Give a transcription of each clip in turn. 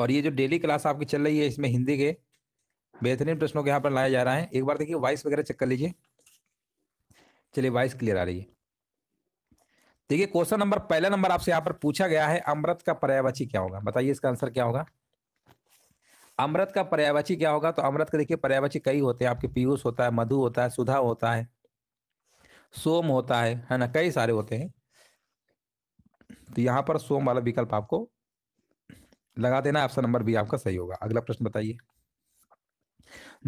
और ये जो डेली क्लास आपकी चल रही है इसमें हिंदी के बेहतरीन प्रश्नों के यहाँ पर लाया जा रहा है एक बार देखिए वॉइस वगैरह चेक कर लीजिए चलिए वॉइस क्लियर आ रही है देखिए क्वेश्चन नंबर पहला नंबर आपसे यहाँ पर पूछा गया है अमृत का पर्यायवाची क्या होगा बताइए इसका आंसर क्या होगा अमृत का पर्यायवाची क्या होगा तो अमृत का देखिए पर्यायवाची कई होते हैं आपके पीयूष होता है मधु होता है सुधा होता है सोम होता है है ना कई सारे होते हैं तो यहाँ पर सोम वाला विकल्प आपको लगा देना ऑप्शन नंबर बी आपका सही होगा अगला प्रश्न बताइए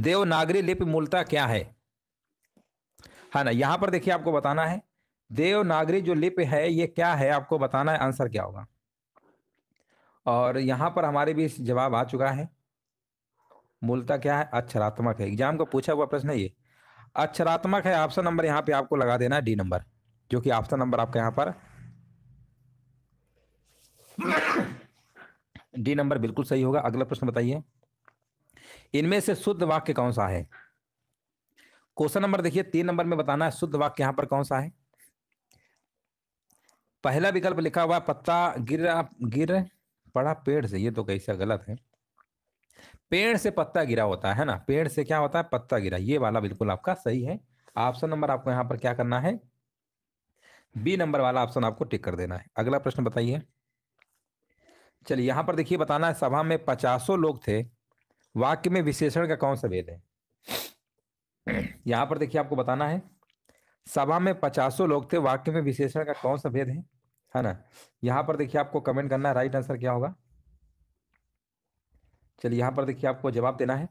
देवनागरी लिपि मूलता क्या है हा ना यहां पर देखिए आपको बताना है देवनागरी जो लिपि है ये क्या है आपको बताना है आंसर क्या होगा और यहां पर हमारे भी जवाब आ चुका है मूलता क्या है अक्षरात्मक है एग्जाम का पूछा हुआ प्रश्न है ये अक्षरात्मक है ऑप्शन नंबर यहाँ पे आपको लगा देना है डी नंबर जो कि ऑप्शन नंबर आपका यहाँ पर डी नंबर बिल्कुल सही होगा अगला प्रश्न बताइए इनमें से शुद्ध वाक्य कौन सा है क्वेश्चन नंबर देखिए तीन नंबर में बताना है शुद्ध वाक्य यहां पर कौन सा है पहला विकल्प लिखा हुआ पत्ता गिर गिर पड़ा पेड़ से ये तो कैसा गलत है पेड़ से पत्ता गिरा होता है ना पेड़ से क्या होता है पत्ता गिरा ये वाला बिल्कुल आपका सही है ऑप्शन नंबर आपको यहां पर क्या करना है बी नंबर वाला ऑप्शन आपको टिक कर देना है अगला प्रश्न बताइए चलिए यहाँ पर देखिए बताना है सभा में पचासों लोग थे वाक्य में विशेषण का कौन सा भेद है यहाँ पर देखिए आपको बताना है सभा में पचासों लोग थे वाक्य में विशेषण का कौन सा भेद है है ना यहाँ पर देखिए आपको कमेंट करना है राइट आंसर क्या होगा चलिए यहाँ पर देखिए आपको जवाब देना है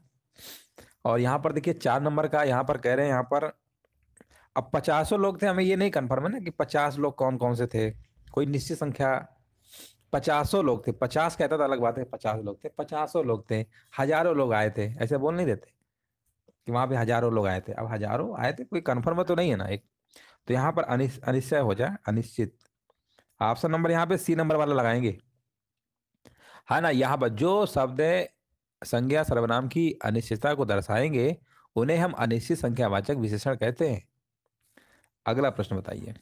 और यहाँ पर देखिए चार नंबर का यहाँ पर कह रहे हैं यहाँ पर अब पचासों लोग थे हमें ये नहीं कन्फर्म है ना कि पचास लोग कौन कौन से थे कोई निश्चित संख्या पचासों लोग थे पचास कहता था अलग बात है पचास लोग थे पचासों लोग थे हजारों लोग आए थे ऐसे बोल नहीं देते कि वहां पे हजारों लोग आए थे अब हजारों आए थे कोई कन्फर्म तो नहीं है ना एक तो यहाँ पर अनिश्चय हो जाए अनिश्चित ऑप्शन नंबर यहाँ पे सी नंबर वाला लगाएंगे हा ना यहाँ पर जो शब्द संज्ञा सर्वनाम की अनिश्चितता को दर्शाएंगे उन्हें हम अनिश्चित संख्यावाचक विशेषण कहते हैं अगला प्रश्न बताइए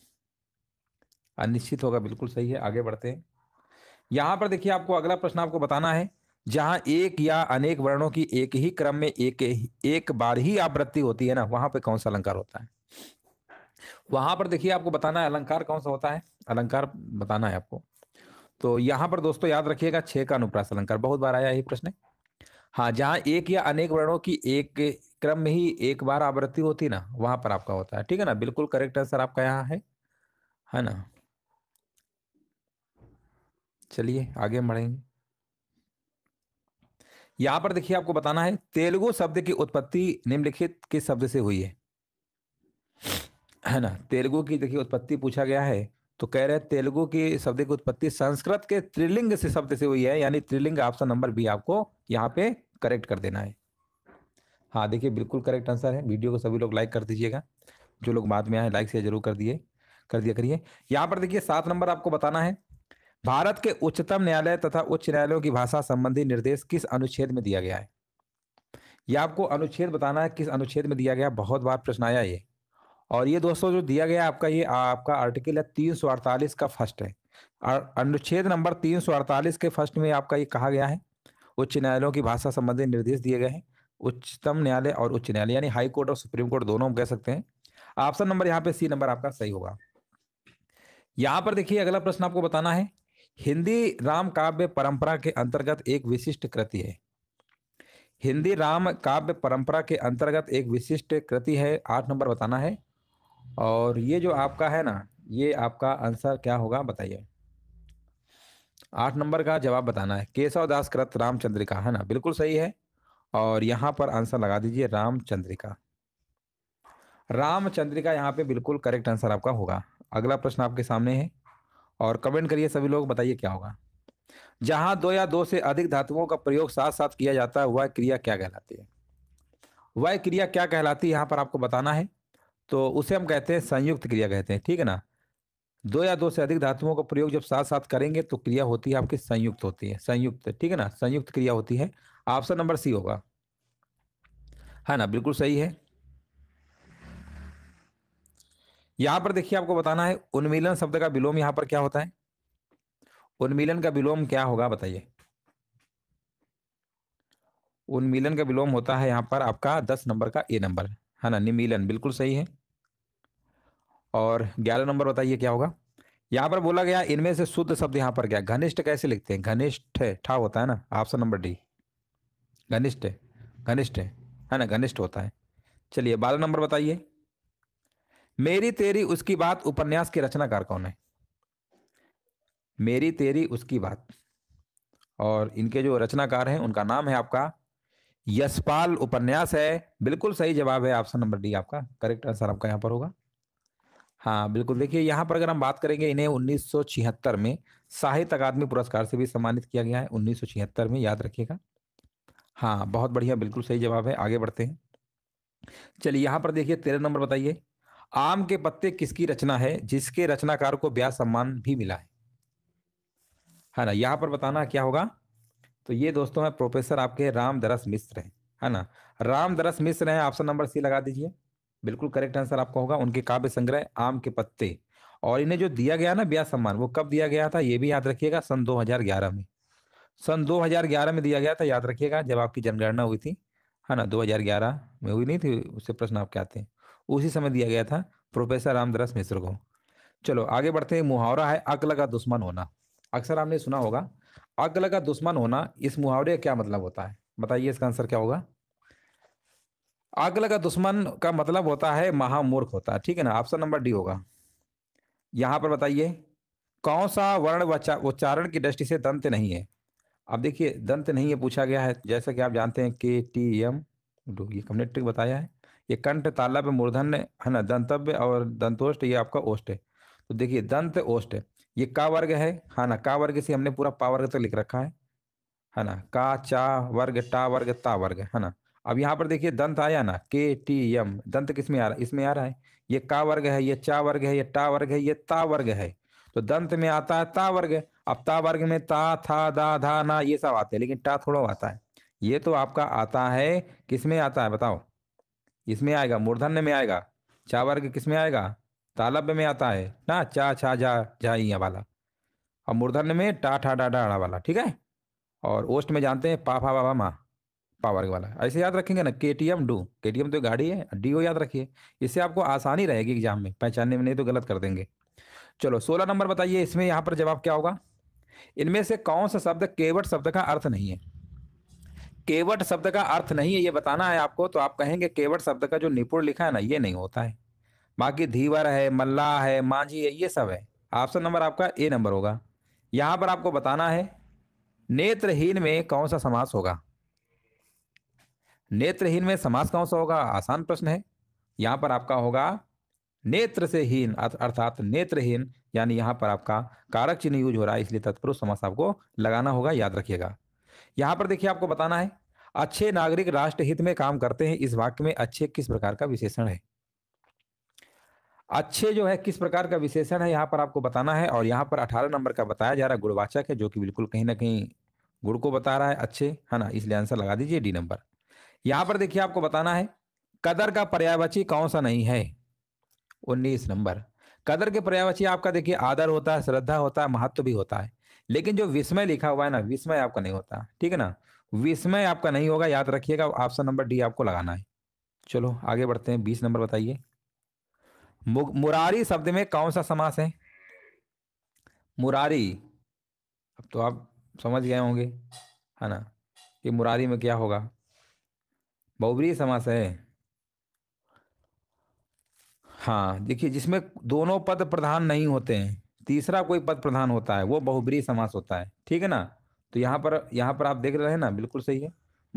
अनिश्चित होगा बिल्कुल सही है आगे बढ़ते हैं यहां पर देखिए आपको अगला प्रश्न आपको बताना है जहां एक या अनेक वर्णों की एक ही क्रम में एक एक बार ही आवृत्ति होती है ना वहां पर कौन सा अलंकार होता है वहां पर देखिए आपको बताना है अलंकार कौन सा होता है अलंकार बताना है आपको तो यहाँ पर दोस्तों याद रखिएगा छह का अनुप्रास अलंकार बहुत बार आया यही प्रश्न हाँ जहाँ एक या अनेक वर्णों की एक क्रम में ही एक बार आवृत्ति होती ना वहां पर आपका होता है ठीक है ना बिल्कुल करेक्ट आंसर आपका यहाँ है है ना चलिए आगे बढ़ेंगे यहां पर देखिए आपको बताना है तेलुगु शब्द की उत्पत्ति निम्नलिखित के शब्द से हुई है है ना तेलुगु की देखिए उत्पत्ति पूछा गया है तो कह रहे हैं तेलुगु की शब्द की उत्पत्ति संस्कृत के त्रिलिंग से शब्द से हुई है यानी त्रिलिंग ऑप्शन नंबर बी आपको यहाँ पे करेक्ट कर देना है हाँ देखिए बिल्कुल करेक्ट आंसर है वीडियो को सभी लोग लाइक कर दीजिएगा जो लोग बाद में आए लाइक से जरूर कर दिए कर दिया करिए यहाँ पर देखिए सात नंबर आपको बताना है भारत के उच्चतम न्यायालय तथा उच्च न्यायालयों की भाषा संबंधी निर्देश किस अनुच्छेद में दिया गया है यह आपको अनुच्छेद बताना है किस अनुच्छेद में दिया गया बहुत बार प्रश्न आया ये और ये दोस्तों जो दिया गया आपका ये आपका आर्टिकल है तीन सौ अड़तालीस का फर्स्ट है अनुच्छेद नंबर तीन सौ अड़तालीस के फर्स्ट में आपका ये कहा गया है उच्च न्यायालयों की भाषा संबंधी निर्देश दिए गए हैं उच्चतम न्यायालय और उच्च न्यायालय यानी हाई कोर्ट और सुप्रीम कोर्ट दोनों हम कह सकते हैं ऑप्शन नंबर यहाँ पे सी नंबर आपका सही होगा यहाँ पर देखिए अगला प्रश्न आपको बताना है हिंदी राम काव्य परंपरा के अंतर्गत एक विशिष्ट कृति है हिंदी राम काव्य परंपरा के अंतर्गत एक विशिष्ट कृति है आठ नंबर बताना है और ये जो आपका है ना ये आपका आंसर क्या होगा बताइए आठ नंबर का जवाब बताना है केशव दास कृत रामचंद्रिका है ना बिल्कुल सही है और यहाँ पर आंसर लगा दीजिए रामचंद्रिका रामचंद्रिका यहाँ पे बिल्कुल करेक्ट आंसर आपका होगा अगला प्रश्न आपके सामने है और कमेंट करिए सभी लोग बताइए क्या होगा जहां दो या दो से अधिक धातुओं का प्रयोग साथ साथ किया जाता है वह क्रिया क्या कहलाती है वह क्रिया क्या कहलाती है यहाँ पर आपको बताना है तो उसे हम कहते हैं संयुक्त क्रिया कहते हैं ठीक है ना दो या दो से अधिक धातुओं का प्रयोग जब साथ साथ करेंगे तो क्रिया होती है आपकी संयुक्त होती है संयुक्त ठीक है ना संयुक्त क्रिया होती है ऑप्शन नंबर सी होगा है हाँ ना बिल्कुल सही है यहां पर देखिए आपको बताना है उन्मिलन शब्द का विलोम यहां पर क्या होता है उन्मिलन का विलोम क्या होगा बताइए उन्मिलन का विलोम होता है यहां पर आपका दस नंबर का ए नंबर है ना निमिलन बिल्कुल सही है और ग्यारह नंबर बताइए क्या होगा यहां पर बोला गया इनमें से शुद्ध शब्द यहां पर क्या घनिष्ठ कैसे लिखते हैं घनिष्ठ ठा होता है ना ऑप्शन नंबर डी घनिष्ठ घनिष्ठ है ना घनिष्ठ होता है चलिए बारह नंबर बताइए मेरी तेरी उसकी बात उपन्यास के रचनाकार कौन है मेरी तेरी उसकी बात और इनके जो रचनाकार हैं उनका नाम है आपका यशपाल उपन्यास है बिल्कुल सही जवाब है ऑप्शन नंबर डी आपका करेक्ट आंसर आपका यहाँ पर होगा हाँ बिल्कुल देखिए यहाँ पर अगर हम बात करेंगे इन्हें उन्नीस में साहित्य अकादमी पुरस्कार से भी सम्मानित किया गया है उन्नीस में याद रखिएगा हाँ बहुत बढ़िया बिल्कुल सही जवाब है आगे बढ़ते हैं चलिए यहाँ पर देखिए तेरह नंबर बताइए आम के पत्ते किसकी रचना है जिसके रचनाकार को ब्याह सम्मान भी मिला है है ना यहाँ पर बताना क्या होगा तो ये दोस्तों है प्रोफेसर आपके राम दरस मिश्र है है ना राम दरस मिश्र है ऑप्शन नंबर सी लगा दीजिए बिल्कुल करेक्ट आंसर आपको होगा उनके काव्य संग्रह आम के पत्ते और इन्हें जो दिया गया ना ब्याह सम्मान वो कब दिया गया था ये भी याद रखिएगा सन 2011 में सन 2011 में दिया गया था याद रखिएगा जब आपकी जनगणना हुई थी है ना 2011 में हुई नहीं थी उससे प्रश्न आपके आते हैं उसी समय दिया गया था प्रोफेसर रामदास मिश्र को चलो आगे बढ़ते हैं मुहावरा है अकल का दुश्मन होना अक्सर आपने सुना होगा अकल का दुश्मन होना इस मुहावरे का क्या मतलब होता है बताइए इसका आंसर क्या होगा अकल का दुश्मन का मतलब होता है महामूर्ख होता है ठीक है ना ऑप्शन नंबर डी होगा यहाँ पर बताइए कौन सा वर्ण उच्चारण की दृष्टि से दंत नहीं है अब देखिए दंत नहीं है पूछा गया है जैसा कि आप जानते हैं के टी एम ये कमने ट्रिक बताया है ये कंठ तालाब मूर्धन्य है ना दंतव्य और दंतोष्ट ये आपका ओष्ट है तो देखिए दंत ओष्ट ये का वर्ग है हा ना का वर्ग से हमने पूरा पा वर्ग तक तो लिख रखा है है ना का चा वर्ग टा वर्ग ता वर्ग है ना अब यहाँ पर देखिए दंत आया ना के टी एम दंत किस में आ रहा है इसमें आ रहा है ये का वर्ग है ये चा वर्ग है ये टा वर्ग है ये ता वर्ग है तो दंत में आता है ता वर्ग अब ता वर्ग में ता था दा धा ना ये सब आते हैं लेकिन टा थोड़ा आता है ये तो आपका आता है किसमें आता है बताओ इसमें आएगा मूर्धन्य में आएगा चा वर्ग किस में आएगा तालब्य में आता है ना चा छा झा झाइया वाला और मूर्धन्य में टा ठा डा डा वाला ठीक है और ओस्ट में जानते हैं पा फा वा मा पा वर्ग वाला ऐसे याद रखेंगे ना K T M Duke T M तो गाड़ी है डी ओ याद रखिए इससे आपको आसानी रहेगी एग्जाम में पहचानने में नहीं तो गलत कर देंगे चलो सोलह नंबर बताइए इसमें यहाँ पर जवाब क्या होगा इनमें से कौन सा शब्द केवट शब्द का अर्थ नहीं है केवट शब्द का अर्थ नहीं है ये बताना है आपको तो आप कहेंगे केवट शब्द का जो निपुण लिखा है ना ये नहीं होता है बाकी धीवर है मल्ला है मांझी है ये सब है ऑप्शन नंबर आपका ए नंबर होगा यहां पर आपको बताना है नेत्रहीन में कौन सा समास होगा नेत्रहीन में समास कौन सा होगा आसान प्रश्न है यहां पर आपका होगा नेत्र से हीन अर्थात नेत्रहीन यानी यहां पर आपका कारक चिन्ह यूज हो रहा है इसलिए तत्पुरुष समास आपको लगाना होगा याद रखिएगा यहां पर देखिए आपको बताना है अच्छे नागरिक राष्ट्र हित में काम करते हैं इस वाक्य में अच्छे किस प्रकार का विशेषण है अच्छे जो है किस प्रकार का विशेषण है यहाँ पर आपको बताना है और यहाँ पर अठारह नंबर का बताया जा रहा है गुणवाचक है जो कि बिल्कुल कहीं ना कहीं गुड़ को बता रहा है अच्छे है ना इसलिए आंसर लगा दीजिए डी नंबर यहाँ पर देखिए आपको बताना है कदर का पर्यायवाची कौन सा नहीं है उन्नीस नंबर कदर के पर्यायवाची आपका देखिए आदर होता है श्रद्धा होता है महत्व भी होता है लेकिन जो विस्मय लिखा हुआ है ना विस्मय आपका नहीं होता ठीक है ना विस्मय आपका नहीं होगा याद रखिएगा ऑप्शन नंबर डी आपको लगाना है चलो आगे बढ़ते हैं बीस नंबर बताइए मुरारी शब्द में कौन सा समास है मुरारी अब तो आप समझ गए होंगे है ना कि मुरारी में क्या होगा बहुबरी समास है हाँ देखिए जिसमें दोनों पद प्रधान नहीं होते हैं तीसरा कोई पद प्रधान होता है वो बहुब्री समास होता है ठीक है ना तो यहाँ पर यहाँ पर आप देख रहे हैं ना बिल्कुल सही है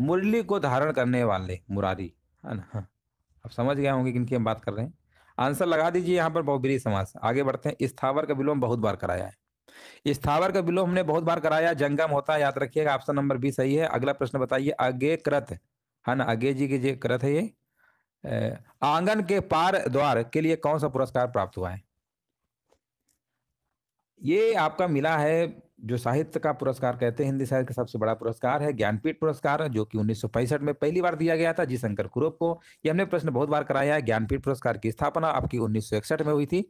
मुरली को धारण करने वाले मुरारी है ना हाँ। आप समझ गए होंगे किनकी हम बात कर रहे हैं आंसर लगा दीजिए यहाँ पर बहुब्री समास आगे बढ़ते हैं स्थावर का विलोम बहुत बार कराया है स्थावर का विलोम हमने बहुत बार कराया जंगम होता है याद रखिएगा ऑप्शन नंबर बी सही है अगला प्रश्न बताइए अगे कृत है ना अगे जी के जे कृत है ये आंगन के पार द्वार के लिए कौन सा पुरस्कार प्राप्त हुआ है ये आपका मिला है जो साहित्य का पुरस्कार कहते हैं हिंदी साहित्य का सबसे बड़ा पुरस्कार है ज्ञानपीठ पुरस्कार जो कि उन्नीस में पहली बार दिया गया था जी शंकर कुरूप को ये हमने प्रश्न बहुत बार कराया है ज्ञानपीठ पुरस्कार की स्थापना आपकी उन्नीस में हुई थी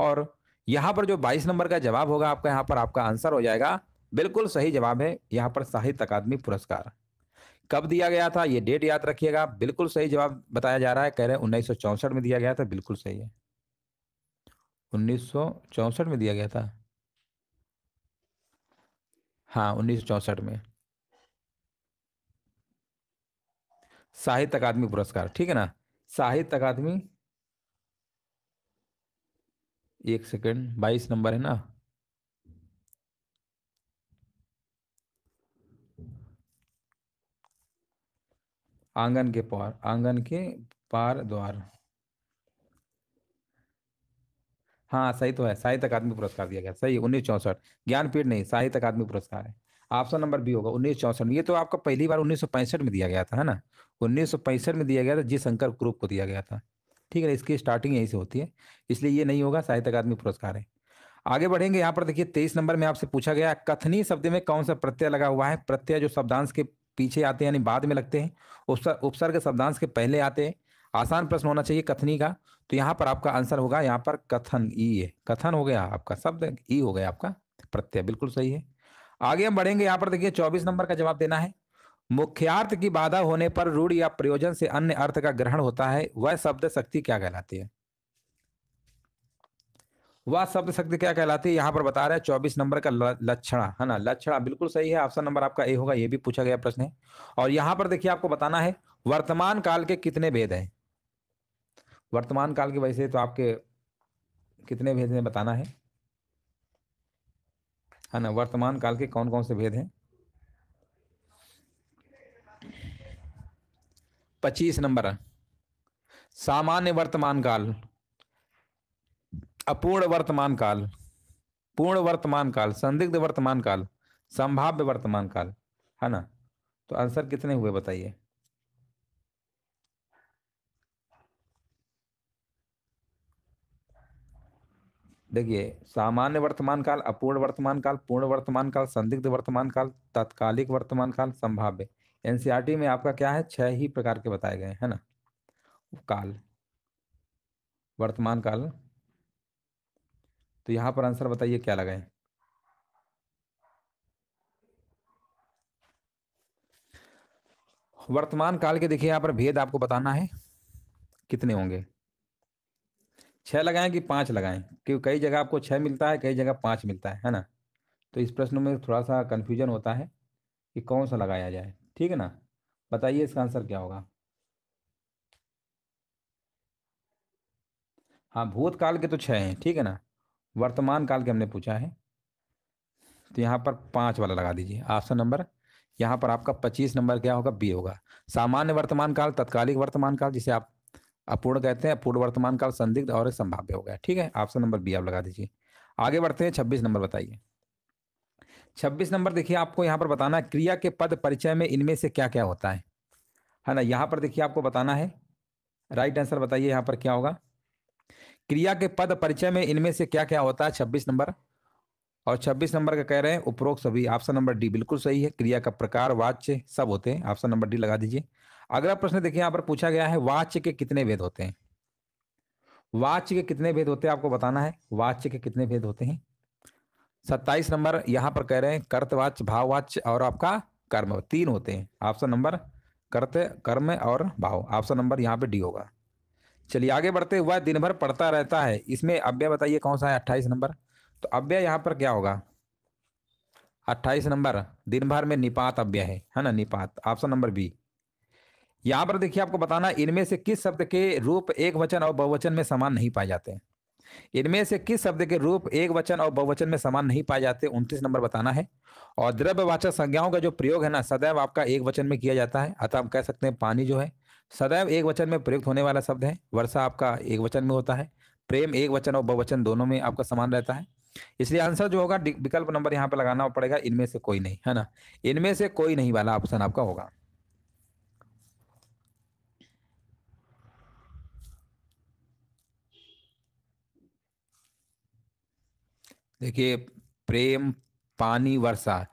और यहाँ पर जो बाईस नंबर का जवाब होगा आपका यहाँ पर आपका आंसर हो जाएगा बिल्कुल सही जवाब है यहाँ पर साहित्य अकादमी पुरस्कार कब दिया गया था ये डेट याद रखिएगा बिल्कुल सही जवाब बताया जा रहा है कह रहे हैं उन्नीस में दिया गया था बिल्कुल सही है उन्नीस में दिया गया था हाँ उन्नीस में साहित्य अकादमी पुरस्कार ठीक है ना साहित्य अकादमी एक सेकेंड बाईस नंबर है ना आंगन के पार आंगन के पार द्वार हाँ सही तो है साहित्य अकादमी पुरस्कार दिया गया सही उन्नीस चौसठ ज्ञानपीठ नहीं साहित्य अकादमी पुरस्कार है ऑप्शन नंबर बी होगा उन्नीस चौसठ ये तो आपका पहली बार उन्नीस में दिया गया था है ना उन्नीस में दिया गया था जी शंकर ग्रुप को दिया गया था ठीक है इसकी स्टार्टिंग यहीं से होती है इसलिए ये नहीं होगा साहित्य अकादमी पुरस्कार है आगे बढ़ेंगे यहाँ पर देखिए तेईस नंबर में आपसे पूछा गया कथनी शब्द में कौन सा प्रत्यय लगा हुआ है प्रत्यय जो शब्दांश के पीछे आते हैं यानी बाद में लगते हैं उपसर्ग शब्दांश के पहले आते हैं आसान प्रश्न होना चाहिए कथनी का तो यहाँ पर आपका आंसर होगा यहाँ पर कथन ई है कथन हो गया आपका शब्द ई हो गया आपका प्रत्यय बिल्कुल सही है आगे हम बढ़ेंगे यहाँ पर देखिए चौबीस नंबर का जवाब देना है मुख्यार्थ की बाधा होने पर रूढ़ या प्रयोजन से अन्य अर्थ का ग्रहण होता है वह शब्द शक्ति क्या कहलाती है वह शब्द शक्ति क्या कहलाती है यहाँ पर बता रहे हैं चौबीस नंबर का लक्षणा है ना लक्षणा बिल्कुल सही है ऑप्शन नंबर आपका ए होगा ये भी पूछा गया प्रश्न है और यहाँ पर देखिए आपको बताना है वर्तमान काल के कितने भेद हैं वर्तमान काल के वैसे तो आपके कितने भेद हैं बताना है है ना वर्तमान काल के कौन कौन से भेद हैं पच्चीस नंबर सामान्य वर्तमान काल अपूर्ण वर्तमान काल पूर्ण वर्तमान काल संदिग्ध वर्तमान काल संभाव्य वर्तमान काल है ना तो आंसर कितने हुए बताइए देखिए सामान्य वर्तमान काल अपूर्ण वर्तमान काल पूर्ण वर्तमान काल संदिग्ध वर्तमान काल तात्कालिक वर्तमान काल संभाव्य एनसीआरटी में आपका क्या है छह ही प्रकार के बताए गए है ना काल वर्तमान काल तो यहां पर आंसर बताइए क्या लगाए वर्तमान काल के देखिए यहां पर भेद आपको बताना है कितने होंगे छः लगाएं कि पाँच लगाएं क्योंकि कई जगह आपको छः मिलता है कई जगह पाँच मिलता है है ना तो इस प्रश्न में थोड़ा सा कन्फ्यूजन होता है कि कौन सा लगाया जाए ठीक है ना बताइए इसका आंसर क्या होगा हाँ भूतकाल के तो छः हैं ठीक है ना वर्तमान काल के हमने पूछा है तो यहाँ पर पाँच वाला लगा दीजिए ऑप्शन नंबर यहाँ पर आपका पच्चीस नंबर क्या होगा बी होगा सामान्य वर्तमान काल तत्कालिक वर्तमान काल जिसे आप अपूर्ण कहते हैं अपूर्ण वर्तमान काल संदिग्ध और संभाव्य हो गया ठीक है ऑप्शन नंबर बी आप लगा दीजिए आगे बढ़ते हैं छब्बीस नंबर बताइए छब्बीस नंबर देखिए आपको यहाँ पर बताना है क्रिया के पद परिचय में इनमें से क्या क्या होता है है ना यहाँ पर देखिए आपको बताना है राइट आंसर बताइए यहाँ पर क्या होगा क्रिया के पद परिचय में इनमें से क्या क्या होता है छब्बीस नंबर और 26 नंबर का कह रहे हैं उपरोक्त सभी ऑप्शन नंबर डी बिल्कुल सही है क्रिया का प्रकार वाच्य सब होते हैं ऑप्शन नंबर डी लगा दीजिए अगला प्रश्न देखिए यहाँ पर पूछा गया है वाच्य के कितने भेद होते हैं वाच्य के कितने भेद होते हैं आपको बताना है वाच्य के कितने भेद होते हैं सत्ताईस नंबर यहाँ पर कह रहे हैं कर्तवाच्य भाववाच्य और आपका कर्म तीन होते हैं ऑप्शन नंबर कर्त कर्म और भाव ऑप्शन नंबर यहाँ पे डी होगा चलिए आगे बढ़ते हुआ दिन भर पढ़ता रहता है इसमें अब बताइए कौन सा है अट्ठाईस नंबर तो अव्यय यहाँ पर क्या होगा अट्ठाईस नंबर दिन भर में निपात अव्यय है है ना निपात ऑप्शन नंबर बी यहाँ पर देखिए आपको बताना इनमें से किस शब्द के रूप एक वचन और बहुवचन में समान नहीं पाए जाते इनमें से किस शब्द के रूप एक वचन और बहुवचन में समान नहीं पाए जाते उनतीस नंबर बताना है और द्रव्यवाचक संज्ञाओं का जो प्रयोग है ना सदैव आपका एक वचन में किया जाता है अतः हम कह सकते हैं पानी जो है सदैव एक वचन में प्रयुक्त होने वाला शब्द है वर्षा आपका एक वचन में होता है प्रेम एक वचन और बहुवचन दोनों में आपका समान रहता है इसलिए आंसर जो होगा विकल्प नंबर यहाँ पर लगाना पड़ेगा इनमें से कोई नहीं है ना इनमें से कोई नहीं वाला ऑप्शन आपका होगा देखिए प्रेम पानी वर्षा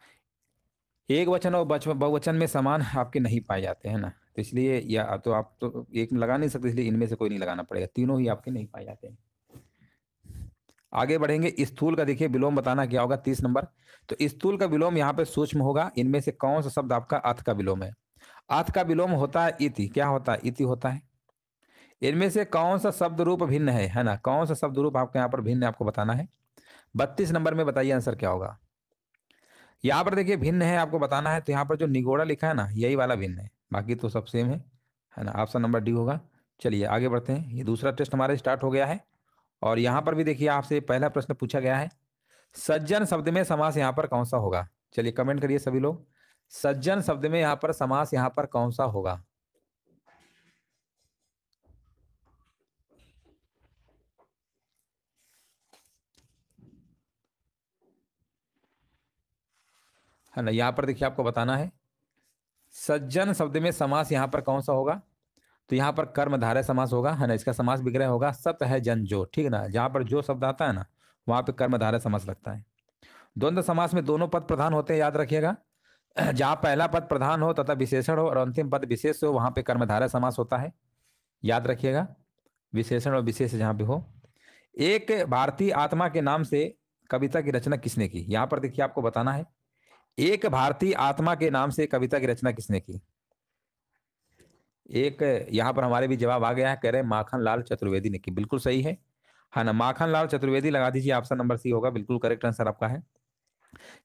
एक वचन और बहुवचन में समान आपके नहीं पाए जाते हैं ना तो इसलिए या तो आप तो एक लगा नहीं सकते इसलिए इनमें से कोई नहीं लगाना पड़ेगा तीनों ही आपके नहीं पाए जाते हैं आगे बढ़ेंगे स्थूल का देखिए विलोम बताना क्या होगा तीस नंबर तो स्थूल का विलोम यहाँ पे सूक्ष्म होगा इनमें से कौन सा शब्द आपका अर्थ का विलोम है अर्थ का विलोम होता है इति क्या होता है इति होता है इनमें से कौन सा शब्द रूप भिन्न है है ना कौन सा शब्द रूप आपके यहाँ पर भिन्न है आपको बताना है बत्तीस नंबर में बताइए आंसर क्या होगा यहाँ पर देखिए भिन्न है आपको बताना है तो यहाँ पर जो निगोड़ा लिखा है ना यही वाला भिन्न है बाकी तो सब सेम है है ना ऑप्शन नंबर डी होगा चलिए आगे बढ़ते हैं ये दूसरा टेस्ट हमारा स्टार्ट हो गया है और यहाँ पर भी देखिए आपसे पहला प्रश्न पूछा गया है सज्जन शब्द में समास यहाँ पर कौन सा होगा चलिए कमेंट करिए सभी लोग सज्जन शब्द में यहाँ पर समास यहाँ पर कौन सा होगा है ना यहाँ पर देखिए आपको बताना है सज्जन शब्द में समास यहाँ पर कौन सा होगा तो यहाँ पर कर्मधारय समास होगा है ना इसका समास विग्रह होगा सत है जन जो ठीक है ना जहाँ पर जो शब्द आता है ना वहाँ कर्म कर्मधारय समास लगता है द्वंद्व समास में दोनों पद प्रधान होते हैं याद रखिएगा जहाँ पहला पद प्रधान हो तथा विशेषण हो और अंतिम पद विशेष हो वहाँ पर कर्मधारय समास होता है याद रखिएगा विशेषण और विशेष जहाँ पे हो एक भारतीय आत्मा के नाम से कविता की रचना किसने की यहाँ पर देखिए आपको बताना है एक भारतीय आत्मा के नाम से कविता की रचना किसने की एक यहाँ पर हमारे भी जवाब आ गया है कह रहे हैं माखन लाल चतुर्वेदी ने की बिल्कुल सही है हाँ ना माखन लाल चतुर्वेदी लगा दीजिए ऑप्शन नंबर सी होगा बिल्कुल करेक्ट आंसर आपका है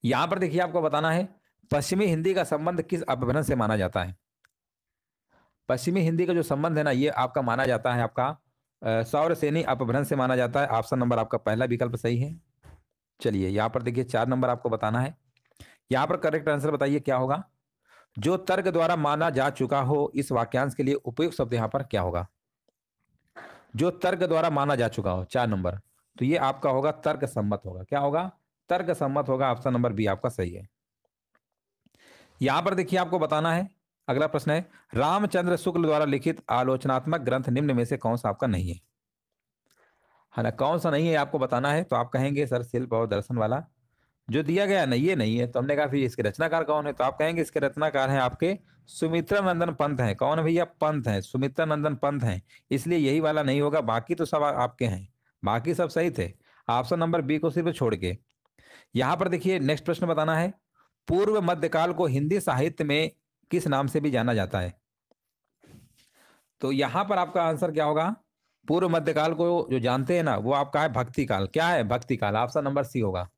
यहाँ पर देखिए आपको बताना है पश्चिमी हिंदी का संबंध किस अपभ्रंश से माना जाता है पश्चिमी हिंदी का जो संबंध है ना ये आपका माना जाता है आपका सौर सेनी अपभ्रंश से माना जाता है ऑप्शन नंबर आपका पहला विकल्प सही है चलिए यहाँ पर देखिए चार नंबर आपको बताना है यहाँ पर करेक्ट आंसर बताइए क्या होगा जो तर्क द्वारा माना जा चुका हो इस वाक्यांश के लिए उपयुक्त शब्द यहां पर क्या होगा जो तर्क द्वारा माना जा चुका हो चार नंबर तो ये आपका होगा तर्क सम्मत होगा क्या होगा तर्क सम्मत होगा ऑप्शन नंबर बी आपका सही है यहां पर देखिए आपको बताना है अगला प्रश्न है रामचंद्र शुक्ल द्वारा लिखित आलोचनात्मक ग्रंथ निम्न में से कौन सा आपका नहीं है ना कौन सा नहीं है आपको बताना है तो आप कहेंगे सर शिल्प और दर्शन वाला जो दिया गया ना ये नहीं है तो हमने कहा फिर इसके रचनाकार कौन है तो आप कहेंगे इसके रचनाकार हैं आपके सुमित्रा नंदन पंत हैं कौन है भैया पंत हैं सुमित्रा नंदन पंत हैं इसलिए यही वाला नहीं होगा बाकी तो सब आपके हैं बाकी सब सही थे ऑप्शन नंबर बी को सिर्फ छोड़ के यहाँ पर देखिए नेक्स्ट प्रश्न बताना है पूर्व मध्यकाल को हिंदी साहित्य में किस नाम से भी जाना जाता है तो यहाँ पर आपका आंसर क्या होगा पूर्व मध्यकाल को जो जानते हैं ना वो आपका है भक्ति काल क्या है भक्ति काल ऑप्शन नंबर सी होगा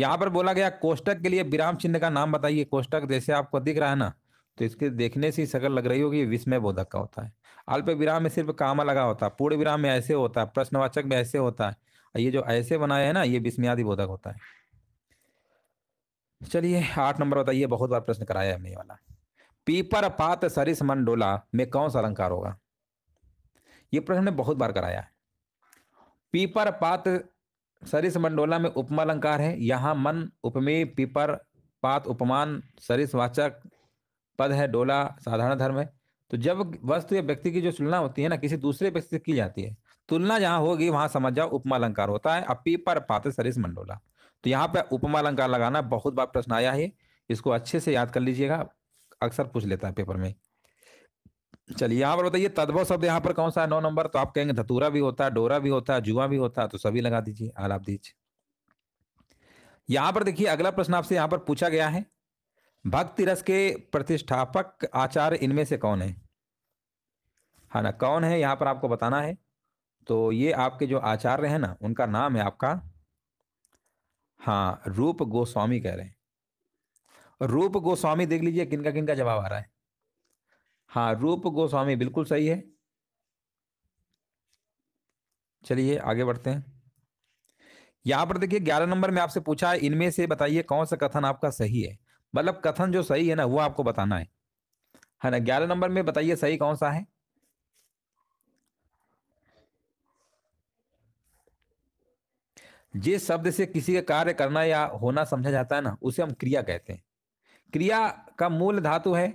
यहाँ पर बोला गया कोष्टक के लिए विराम चिन्ह का नाम बताइए कोष्टक जैसे आपको दिख रहा है ना तो इसके देखने से सकल लग रही होगी विस्मय बोधक का होता है अल्प विराम में सिर्फ कामा लगा होता है पूर्ण विराम में ऐसे होता है प्रश्नवाचक में ऐसे होता है और ये जो ऐसे बनाया है ना ये विस्मयादि बोधक होता है चलिए आठ नंबर बताइए बहुत बार प्रश्न कराया हमने वाला पीपर पात सरिस मंडोला में कौन सा अलंकार होगा ये प्रश्न हमने बहुत बार कराया है पीपर पात सरिस मंडोला में उपमा अलंकार है यहाँ मन उपमेय पीपर पात उपमान सरिस वाचक पद है डोला साधारण धर्म है तो जब वस्तु या व्यक्ति की जो तुलना होती है ना किसी दूसरे व्यक्ति से की जाती है तुलना जहाँ होगी वहां समझ जाओ उपमा अलंकार होता है अब पीपर पात सरिस मंडोला तो यहाँ पे उपमा अलंकार लगाना बहुत बार प्रश्न आया है इसको अच्छे से याद कर लीजिएगा अक्सर पूछ लेता है पेपर में चलिए यहाँ पर बताइए तद्भव शब्द यहाँ पर कौन सा है नौ नंबर तो आप कहेंगे धतूरा भी होता है डोरा भी होता है जुआ भी होता है तो सभी लगा दीजिए आलाप दीजिए यहाँ पर देखिए अगला प्रश्न आपसे यहाँ पर पूछा गया है भक्ति रस के प्रतिष्ठापक आचार्य इनमें से कौन है हाँ ना कौन है यहाँ पर आपको बताना है तो ये आपके जो आचार्य हैं ना उनका नाम है आपका हाँ रूप गोस्वामी कह रहे हैं रूप गोस्वामी देख लीजिए किनका किनका जवाब आ रहा है हाँ रूप गोस्वामी बिल्कुल सही है चलिए आगे बढ़ते हैं यहां पर देखिए ग्यारह नंबर में आपसे पूछा है इनमें से बताइए कौन सा कथन आपका सही है मतलब कथन जो सही है ना वो आपको बताना है है ना ग्यारह नंबर में बताइए सही कौन सा है जिस शब्द से किसी का कार्य करना या होना समझा जाता है ना उसे हम क्रिया कहते हैं क्रिया का मूल धातु है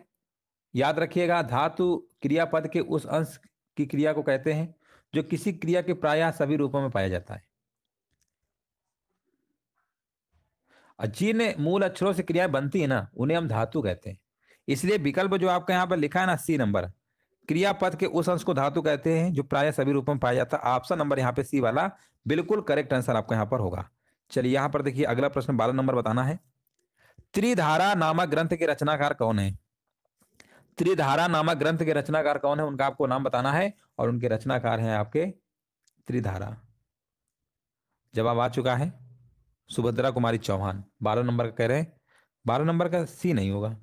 याद रखिएगा धातु क्रियापद के उस अंश की क्रिया को कहते हैं जो किसी क्रिया के प्राय सभी रूपों में पाया जाता है जिन मूल अक्षरों से क्रियाएं बनती है ना उन्हें हम धातु कहते हैं इसलिए विकल्प जो आपका यहाँ पर लिखा है ना सी नंबर क्रियापद के उस अंश को धातु कहते हैं जो प्राय सभी रूपों में पाया जाता है ऑप्शन नंबर यहाँ पे सी वाला बिल्कुल करेक्ट आंसर आपको यहाँ पर होगा चलिए यहाँ पर देखिए अगला प्रश्न बारह नंबर बताना है त्रिधारा नामक ग्रंथ के रचनाकार कौन है त्रिधारा नामक ग्रंथ के रचनाकार कौन है उनका आपको नाम बताना है और उनके रचनाकार हैं आपके त्रिधारा जवाब आ चुका है सुभद्रा कुमारी चौहान बारह नंबर का कह रहे हैं बारह नंबर का सी नहीं होगा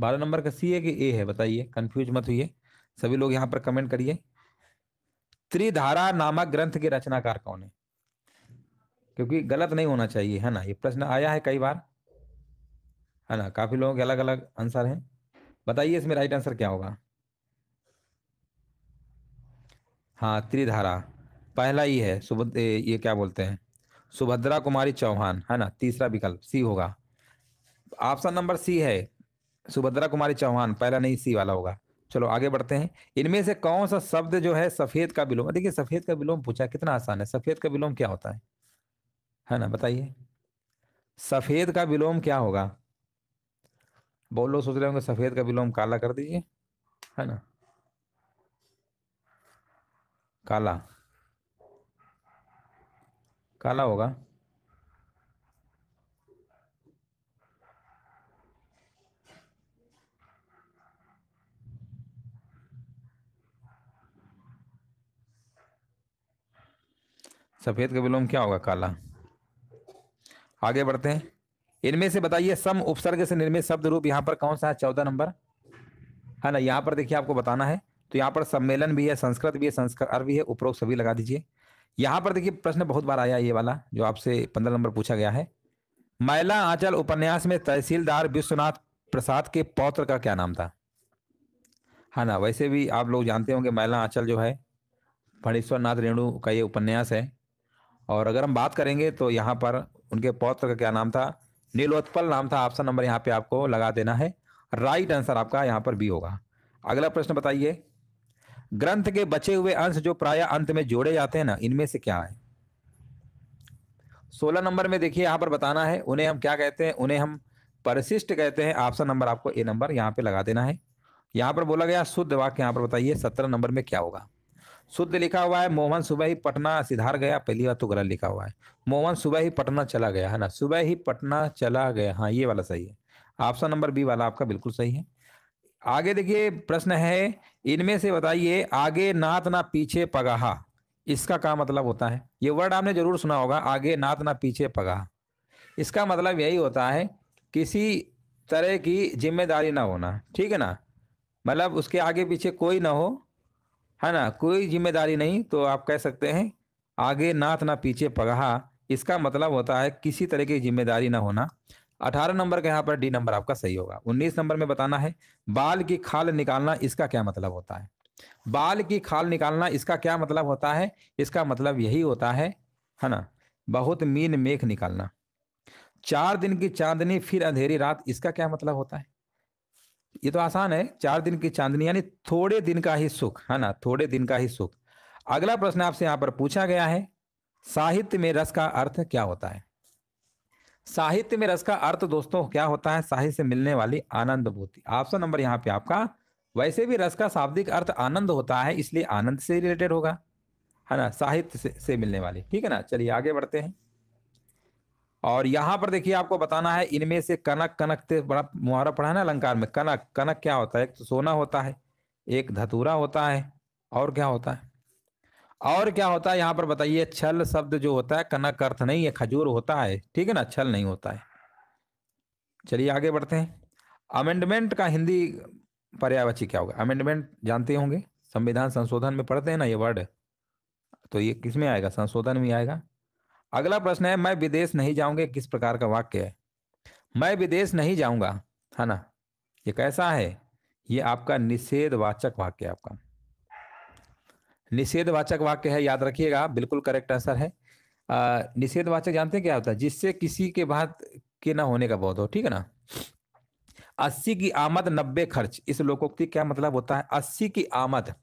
बारह नंबर का सी है कि ए है बताइए कंफ्यूज मत हुई सभी लोग यहाँ पर कमेंट करिए त्रिधारा नामक ग्रंथ के रचनाकार कौन है क्योंकि गलत नहीं होना चाहिए है ना ये प्रश्न आया है कई बार है ना काफी लोगों के अलग अलग आंसर हैं बताइए इसमें राइट आंसर क्या होगा हाँ त्रिधारा पहला ही है सुभ ये क्या बोलते हैं सुभद्रा कुमारी चौहान है ना तीसरा विकल्प सी होगा ऑप्शन नंबर सी है सुभद्रा कुमारी चौहान पहला नहीं सी वाला होगा चलो आगे बढ़ते हैं इनमें से कौन सा शब्द जो है सफेद का विलोम देखिए सफेद का विलोम पूछा कितना आसान है सफेद का विलोम क्या होता है है ना बताइए सफेद का विलोम क्या होगा बहुत लोग सोच रहे होंगे सफ़ेद का विलोम काला कर दीजिए है ना काला काला होगा सफ़ेद का विलोम क्या होगा काला आगे बढ़ते हैं इनमें से बताइए सम उपसर्ग से निर्मित शब्द रूप यहाँ पर कौन सा है चौदह नंबर है ना यहाँ पर देखिए आपको बताना है तो यहाँ पर सम्मेलन भी है संस्कृत भी है संस्कृत अर भी है उपरोक्त सभी लगा दीजिए यहाँ पर देखिए प्रश्न बहुत बार आया ये वाला जो आपसे पंद्रह नंबर पूछा गया है मैला आंचल उपन्यास में तहसीलदार विश्वनाथ प्रसाद के पौत्र का क्या नाम था है ना वैसे भी आप लोग जानते होंगे मैला आंचल जो है फणेश्वर नाथ रेणु का ये उपन्यास है और अगर हम बात करेंगे तो यहाँ पर उनके पौत्र का क्या नाम था नीलोत्पल नाम था ऑप्शन नंबर यहाँ पे आपको लगा देना है राइट आंसर आपका यहाँ पर बी होगा अगला प्रश्न बताइए ग्रंथ के बचे हुए अंश जो प्राय अंत में जोड़े जाते हैं ना इनमें से क्या है सोलह नंबर में देखिए यहाँ पर बताना है उन्हें हम क्या कहते हैं उन्हें हम परिशिष्ट कहते हैं ऑप्शन नंबर आपको ए नंबर यहाँ पे लगा देना है यहाँ पर बोला गया शुद्ध वाक्य यहाँ पर बताइए सत्रह नंबर में क्या होगा शुद्ध लिखा हुआ है मोहन सुबह ही पटना सिधार गया पहली बार तो गलत लिखा हुआ है मोहन सुबह ही पटना चला गया है ना सुबह ही पटना चला गया हाँ ये वाला सही है ऑप्शन नंबर बी वाला आपका बिल्कुल सही है आगे देखिए प्रश्न है इनमें से बताइए आगे नात ना पीछे पगाहा इसका क्या मतलब होता है ये वर्ड आपने जरूर सुना होगा आगे नात ना पीछे पगाहा इसका मतलब यही होता है किसी तरह की जिम्मेदारी ना होना ठीक है ना मतलब उसके आगे पीछे कोई ना हो है ना कोई जिम्मेदारी नहीं तो आप कह सकते हैं आगे नाथ ना पीछे पगहा इसका मतलब होता है किसी तरह की जिम्मेदारी ना होना अठारह नंबर का यहाँ पर डी नंबर आपका सही होगा उन्नीस नंबर में बताना है बाल की खाल निकालना इसका क्या मतलब होता है बाल की खाल निकालना इसका क्या मतलब होता है इसका मतलब यही होता है है ना बहुत मीन मेघ निकालना चार दिन की चांदनी फिर अंधेरी रात इसका क्या मतलब होता है ये तो आसान है चार दिन की चांदनी यानी थोड़े दिन का ही सुख है ना थोड़े दिन का ही सुख अगला प्रश्न आपसे यहाँ पर पूछा गया है साहित्य में रस का अर्थ क्या होता है साहित्य में रस का अर्थ दोस्तों क्या होता है साहित्य से मिलने वाली आनंद भूति ऑप्शन नंबर यहाँ पे आपका वैसे भी रस का शाब्दिक अर्थ आनंद होता है इसलिए आनंद से रिलेटेड होगा है ना साहित्य से, से मिलने वाली ठीक है ना चलिए आगे बढ़ते हैं और यहाँ पर देखिए आपको बताना है इनमें से कनक कनक से बड़ा मुहारा पड़ा है ना अलंकार में कनक कनक क्या होता है एक तो सोना होता है एक धतूरा होता है और क्या होता है और क्या होता है यहाँ पर बताइए छल शब्द जो होता है कनक अर्थ नहीं है खजूर होता है ठीक है ना छल नहीं होता है चलिए आगे बढ़ते हैं अमेंडमेंट का हिंदी पर्यावची क्या होगा अमेंडमेंट जानते होंगे संविधान संशोधन में पढ़ते हैं ना ये वर्ड तो ये किसमें आएगा संशोधन में आएगा अगला प्रश्न है मैं विदेश नहीं जाऊंगा किस प्रकार का वाक्य है मैं विदेश नहीं जाऊंगा है ना ये कैसा है ये आपका निषेधवाचक वाक्य है आपका निषेधवाचक वाक्य है याद रखिएगा बिल्कुल करेक्ट आंसर है निषेधवाचक जानते हैं क्या होता है जिससे किसी के बाद के ना होने का बहुत हो ठीक है ना अस्सी की आमद नब्बे खर्च इस लोकोक्ति क्या मतलब होता है अस्सी की आमद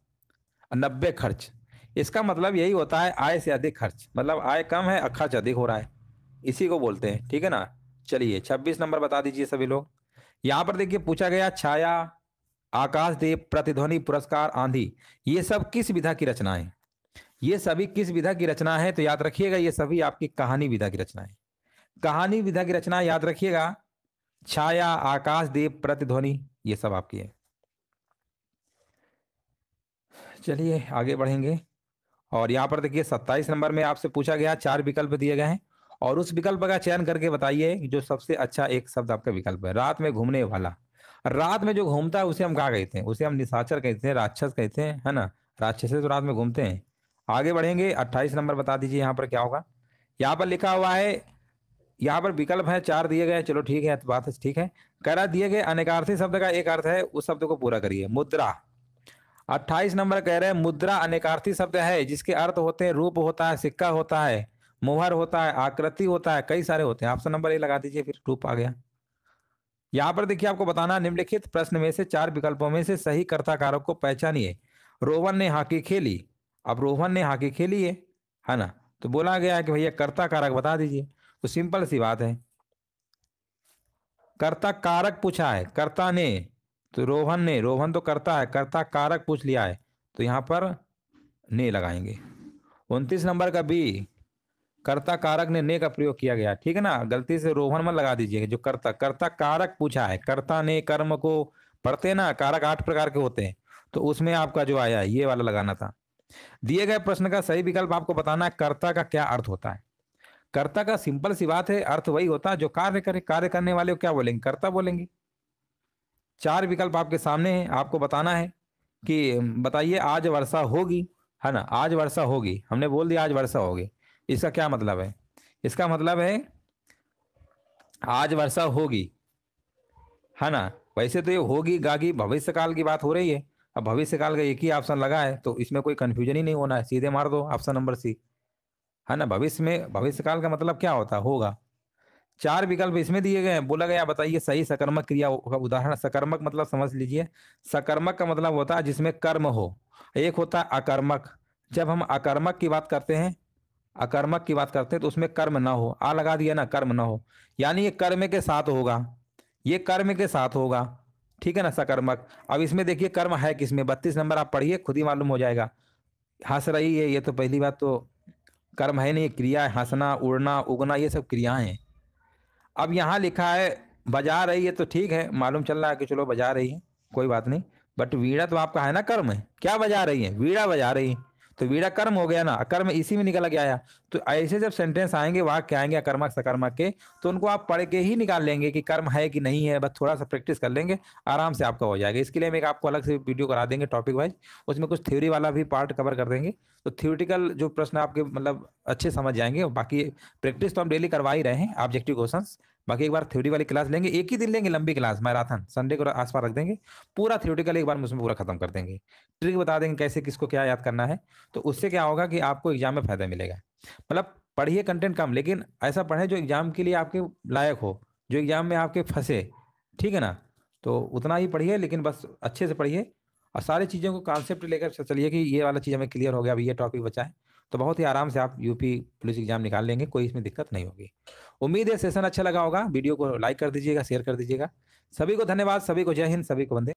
नब्बे खर्च इसका मतलब यही होता है आय से अधिक खर्च मतलब आय कम है खर्च अधिक हो रहा है इसी को बोलते हैं ठीक है ना चलिए छब्बीस नंबर बता दीजिए सभी लोग यहाँ पर देखिए पूछा गया छाया आकाश देव प्रतिध्वनि पुरस्कार आंधी ये सब किस विधा की रचना है ये सभी किस विधा की रचना है तो याद रखिएगा ये सभी आपकी कहानी विधा की रचना है कहानी विधा की रचना याद रखिएगा छाया आकाश देव प्रतिध्वनि ये सब आपकी है चलिए आगे बढ़ेंगे और यहाँ पर देखिए सत्ताईस नंबर में आपसे पूछा गया चार विकल्प दिए गए हैं और उस विकल्प का चयन करके बताइए जो सबसे अच्छा एक शब्द आपका विकल्प है रात में घूमने वाला रात में जो घूमता है उसे हम कहा कहते हैं उसे हम निशाचर कहते हैं राक्षस कहते हैं है ना राक्षस तो रात में घूमते हैं आगे बढ़ेंगे अट्ठाईस नंबर बता दीजिए यहाँ पर क्या होगा यहाँ पर लिखा हुआ है यहाँ पर विकल्प है चार दिए गए चलो ठीक है बात ठीक है कह रहा दिए गए अनेकार्थी शब्द का एक अर्थ है उस शब्द को पूरा करिए मुद्रा अट्ठाईस नंबर कह रहे हैं मुद्रा अनेकार्थी शब्द है जिसके अर्थ होते हैं रूप होता है सिक्का होता है मुहर होता है आकृति होता है कई सारे होते हैं ऑप्शन नंबर ए लगा दीजिए फिर रूप आ गया यहाँ पर देखिए आपको बताना निम्नलिखित प्रश्न में से चार विकल्पों में से सही कर्ताकारों को पहचानिए रोहन ने हॉकी खेली अब रोहन ने हॉकी खेली है है ना तो बोला गया है कि भैया कर्ता कारक बता दीजिए तो सिंपल सी बात है कर्ता कारक पूछा है कर्ता ने तो रोहन ने रोहन तो करता है करता कारक पूछ लिया है तो यहाँ पर ने लगाएंगे उनतीस नंबर का बी कर्ता कारक ने ने का प्रयोग किया गया ठीक है ना गलती से रोहन मत लगा दीजिएगा जो कर्ता कर्ता कारक पूछा है कर्ता ने कर्म को पढ़ते ना कारक आठ प्रकार के होते हैं तो उसमें आपका जो आया ये वाला लगाना था दिए गए प्रश्न का सही विकल्प आपको बताना है कर्ता का क्या अर्थ होता है कर्ता का सिंपल सी बात है अर्थ वही होता है जो कार्य करे कार्य करने वाले को क्या बोलेंगे कर्ता बोलेंगे चार विकल्प आपके सामने हैं आपको बताना है कि बताइए आज वर्षा होगी है ना आज वर्षा होगी हमने बोल दिया आज वर्षा होगी इसका क्या मतलब है इसका मतलब है आज वर्षा होगी है ना वैसे तो ये होगी गागी भविष्य काल की बात हो रही है अब भविष्य काल का एक ही ऑप्शन लगा है तो इसमें कोई कन्फ्यूजन ही नहीं होना है सीधे मार दो ऑप्शन नंबर सी है ना भविष्य में भविष्य काल का मतलब क्या होता होगा चार विकल्प इसमें दिए गए हैं बोला गया बताइए सही सकर्मक क्रिया का उदाहरण सकर्मक मतलब समझ लीजिए सकर्मक का मतलब होता है जिसमें कर्म हो एक होता है अकर्मक जब हम अकर्मक की बात करते हैं अकर्मक की बात करते हैं तो उसमें कर्म ना हो आ लगा दिया ना कर्म ना हो यानी ये कर्म के साथ होगा ये कर्म के साथ होगा ठीक है ना सकर्मक अब इसमें देखिए कर्म है किसमें बत्तीस नंबर आप पढ़िए खुद ही मालूम हो जाएगा हंस रही है ये तो पहली बात तो कर्म है नहीं क्रिया है हंसना उड़ना उगना ये सब क्रियाएं हैं अब यहाँ लिखा है बजा रही है तो ठीक है मालूम चल रहा है कि चलो बजा रही है कोई बात नहीं बट वीड़ा तो आपका है ना कर्म है क्या बजा रही है वीड़ा बजा रही है तो वीड़ा कर्म हो गया ना अकर्म इसी में निकल के आया तो ऐसे जब सेंटेंस आएंगे वहां क्या आएंगे अकर्मक सकर्मक के तो उनको आप पढ़ के ही निकाल लेंगे कि कर्म है कि नहीं है बस थोड़ा सा प्रैक्टिस कर लेंगे आराम से आपका हो जाएगा इसके लिए हम एक आपको अलग से वीडियो करा देंगे टॉपिक वाइज उसमें कुछ थ्योरी वाला भी पार्ट कवर कर देंगे तो थ्योरिटिकल जो प्रश्न आपके मतलब अच्छे समझ जाएंगे बाकी प्रैक्टिस तो हम डेली करवा ही रहे हैं ऑब्जेक्टिव क्वेश्चन बाकी एक बार थ्योरी वाली क्लास लेंगे एक ही दिन लेंगे लंबी क्लास मैराथन संडे को आस पास रख देंगे पूरा थ्योरेटिकल एक बार उसमें पूरा खत्म कर देंगे ट्रिक बता देंगे कैसे किसको क्या याद करना है तो उससे क्या होगा कि आपको एग्जाम में फायदा मिलेगा मतलब पढ़िए कंटेंट कम लेकिन ऐसा पढ़े जो एग्जाम के लिए आपके लायक हो जो एग्जाम में आपके फंसे ठीक है ना तो उतना ही पढ़िए लेकिन बस अच्छे से पढ़िए और सारी चीज़ों को कॉन्सेप्ट लेकर चलिए कि ये वाला चीज़ हमें क्लियर हो गया अभी ये टॉपिक बचा है तो बहुत ही आराम से आप यूपी पुलिस एग्जाम निकाल लेंगे कोई इसमें दिक्कत नहीं होगी उम्मीद है सेशन अच्छा लगा होगा वीडियो को लाइक कर दीजिएगा शेयर कर दीजिएगा सभी को धन्यवाद सभी को जय हिंद सभी को वंदे